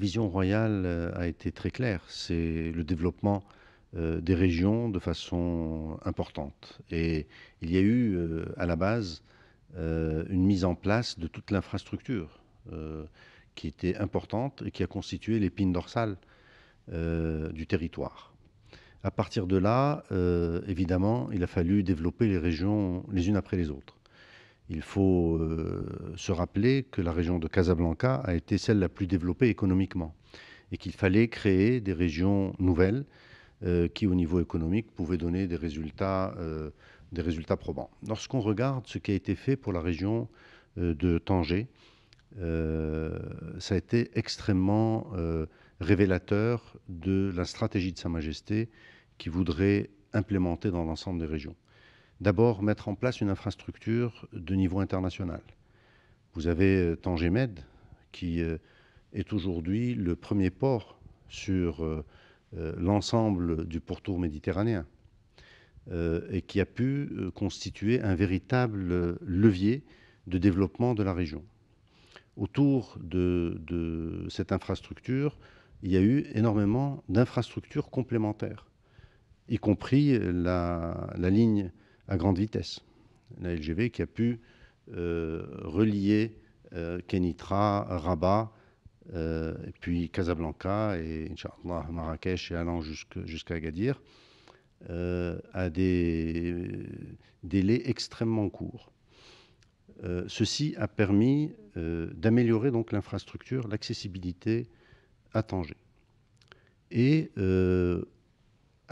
vision royale euh, a été très claire. C'est le développement euh, des régions de façon importante. Et il y a eu euh, à la base une mise en place de toute l'infrastructure qui était importante et qui a constitué l'épine dorsale du territoire. À partir de là, évidemment, il a fallu développer les régions les unes après les autres. Il faut euh, se rappeler que la région de Casablanca a été celle la plus développée économiquement et qu'il fallait créer des régions nouvelles euh, qui, au niveau économique, pouvaient donner des résultats, euh, des résultats probants. Lorsqu'on regarde ce qui a été fait pour la région de Tanger, ça a été extrêmement révélateur de la stratégie de Sa Majesté qui voudrait implémenter dans l'ensemble des régions. D'abord, mettre en place une infrastructure de niveau international. Vous avez euh, Tangemed, qui euh, est aujourd'hui le premier port sur euh, l'ensemble du pourtour méditerranéen et qui a pu constituer un véritable levier de développement de la région. Autour de, cette infrastructure, il y a eu énormément d'infrastructures complémentaires, y compris la ligne à grande vitesse. La LGV qui a pu euh, relier euh, Kenitra, Rabat, euh, puis Casablanca, et Inch'Allah, Marrakech, et allant jusqu'à Agadir, à des délais extrêmement courts. ceci a permis d'améliorer donc l'infrastructure, l'accessibilité à Tanger. Et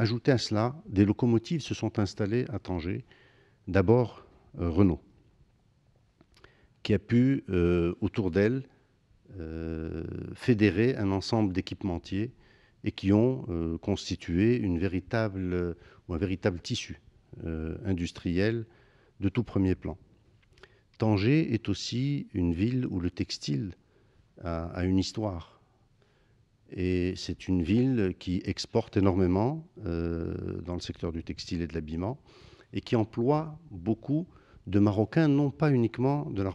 Ajouté à cela, des locomotives se sont installées à Tanger, d'abord euh, Renault, qui a pu, euh, autour d'elle, euh, fédérer un ensemble d'équipementiers et qui ont constitué véritable, un véritable tissu industriel de tout premier plan. Tanger est aussi une ville où le textile a une histoire et c'est une ville qui exporte énormément euh, dans le secteur du textile et de l'habillement et qui emploie beaucoup de Marocains, non pas uniquement de la,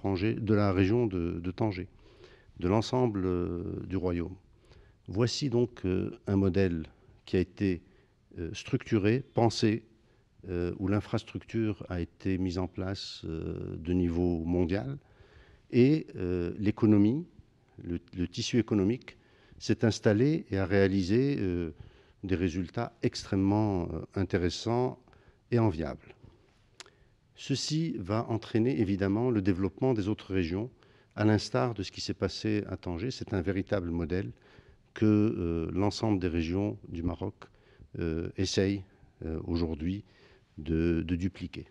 région de, Tanger, de l'ensemble euh, du royaume. Voici donc euh, un modèle qui a été structuré, pensé, où l'infrastructure a été mise en place de niveau mondial et l'économie, le tissu économique s'est installé et a réalisé euh, des résultats extrêmement euh, intéressants et enviables. Ceci va entraîner évidemment le développement des autres régions, à l'instar de ce qui s'est passé à Tanger. C'est un véritable modèle que euh, l'ensemble des régions du Maroc essaye aujourd'hui de dupliquer.